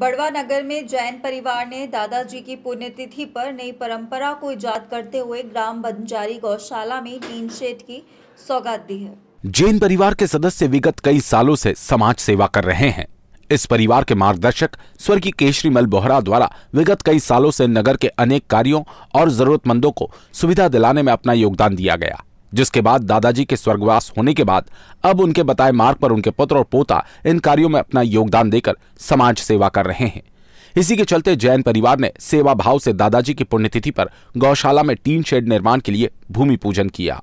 बड़वा नगर में जैन परिवार ने दादाजी की पुण्यतिथि पर नई परंपरा को ईजाद करते हुए ग्राम बंजारी गौशाला में टीन शेड की सौगात दी है जैन परिवार के सदस्य विगत कई सालों से समाज सेवा कर रहे हैं इस परिवार के मार्गदर्शक स्वर्गीय केशरीमल बोहरा द्वारा विगत कई सालों से नगर के अनेक कार्यों और जरूरतमंदों को सुविधा दिलाने में अपना योगदान दिया गया जिसके बाद दादाजी के स्वर्गवास होने के बाद अब उनके बताए मार्ग पर उनके पुत्र और पोता इन कार्यों में अपना योगदान देकर समाज सेवा कर रहे हैं इसी के चलते जैन परिवार ने सेवा भाव से दादाजी की पुण्यतिथि पर गौशाला में टीन शेड निर्माण के लिए भूमि पूजन किया